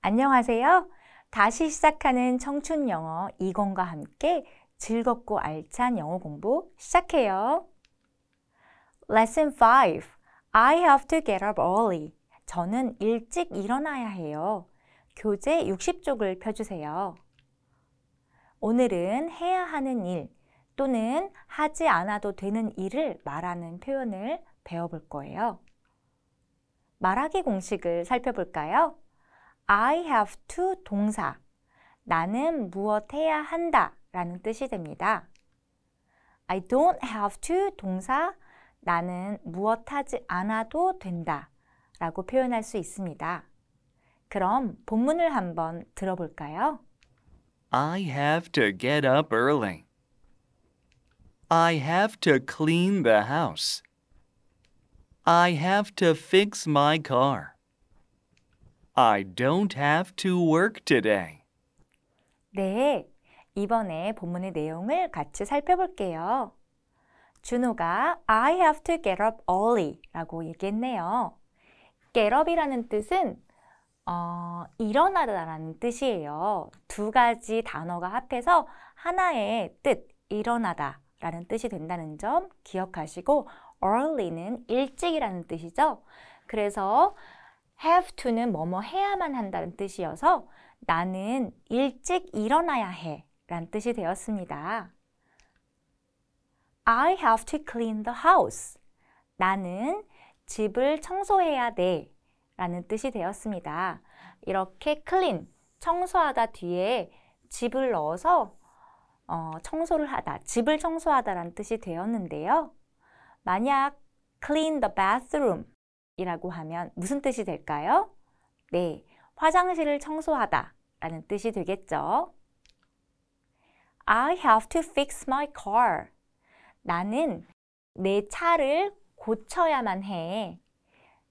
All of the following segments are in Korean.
안녕하세요. 다시 시작하는 청춘 영어 2권과 함께 즐겁고 알찬 영어 공부 시작해요. Lesson 5. I have to get up early. 저는 일찍 일어나야 해요. 교재 60쪽을 펴주세요. 오늘은 해야 하는 일 또는 하지 않아도 되는 일을 말하는 표현을 배워볼 거예요. 말하기 공식을 살펴볼까요? I have to 동사 나는 무엇 해야 한다 라는 뜻이 됩니다. I don't have to 동사 나는 무엇 하지 않아도 된다 라고 표현할 수 있습니다. 그럼 본문을 한번 들어볼까요? I have to get up early. I have to clean the house. I have to fix my car. I don't have to work today. 네, 이번에 본문의 내용을 같이 살펴볼게요. 준호가 I have to get up early 라고 얘기했네요. get up이라는 뜻은 어, 일어나다라는 뜻이에요. 두 가지 단어가 합해서 하나의 뜻, 일어나다 라는 뜻이 된다는 점 기억하시고 early는 일찍이라는 뜻이죠. 그래서 have to는 뭐뭐 해야만 한다는 뜻이어서 나는 일찍 일어나야 해 라는 뜻이 되었습니다. I have to clean the house. 나는 집을 청소해야 돼 라는 뜻이 되었습니다. 이렇게 clean, 청소하다 뒤에 집을 넣어서 어, 청소를 하다, 집을 청소하다라는 뜻이 되었는데요. 만약 clean the bathroom 이라고 하면 무슨 뜻이 될까요? 네, 화장실을 청소하다 라는 뜻이 되겠죠. I have to fix my car. 나는 내 차를 고쳐야만 해.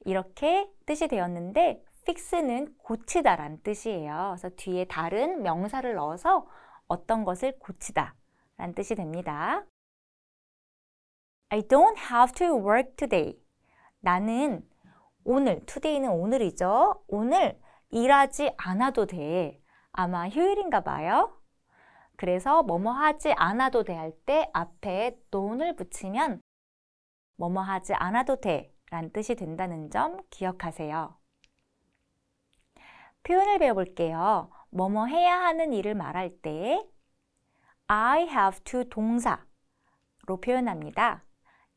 이렇게 뜻이 되었는데 fix는 고치다 라는 뜻이에요. 그래서 뒤에 다른 명사를 넣어서 어떤 것을 고치다 라는 뜻이 됩니다. I don't have to work today. 나는 오늘, 투데이는 오늘이죠. 오늘 일하지 않아도 돼. 아마 휴일인가 봐요. 그래서 뭐뭐 하지 않아도 돼 할 때 앞에 n 을 붙이면 뭐뭐 하지 않아도 돼란 뜻이 된다는 점 기억하세요. 표현을 배워볼게요. 뭐뭐 해야 하는 일을 말할 때 I have to 동사로 표현합니다.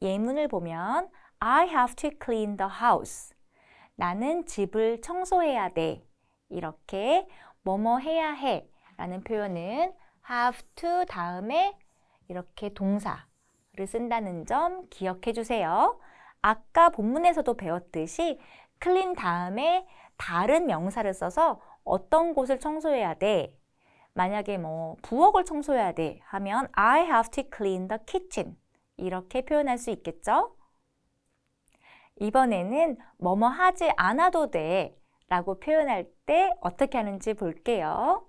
예문을 보면 I have to clean the house 나는 집을 청소해야 돼. 이렇게 뭐뭐 해야 해 라는 표현은 have to 다음에 이렇게 동사를 쓴다는 점 기억해 주세요. 아까 본문에서도 배웠듯이 clean 다음에 다른 명사를 써서 어떤 곳을 청소해야 돼. 만약에 뭐 부엌을 청소해야 돼 하면 I have to clean the kitchen 이렇게 표현할 수 있겠죠? 이번에는 뭐뭐 하지 않아도 돼 라고 표현할 때 어떻게 하는지 볼게요.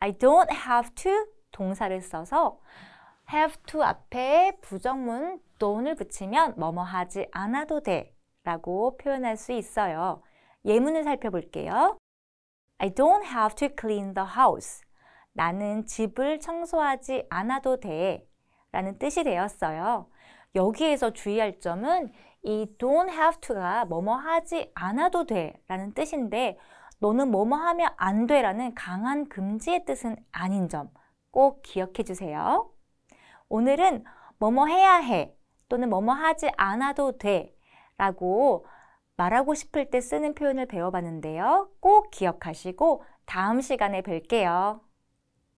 I don't have to 동사를 써서 have to 앞에 부정문 don을 붙이면 뭐뭐 하지 않아도 돼 라고 표현할 수 있어요. 예문을 살펴볼게요. I don't have to clean the house. 나는 집을 청소하지 않아도 돼 라는 뜻이 되었어요. 여기에서 주의할 점은 이 don't have to가 뭐뭐 하지 않아도 돼 라는 뜻인데 너는 뭐뭐 하면 안 돼 라는 강한 금지의 뜻은 아닌 점 꼭 기억해 주세요. 오늘은 뭐뭐 해야 해 또는 뭐뭐 하지 않아도 돼 라고 말하고 싶을 때 쓰는 표현을 배워봤는데요. 꼭 기억하시고 다음 시간에 뵐게요.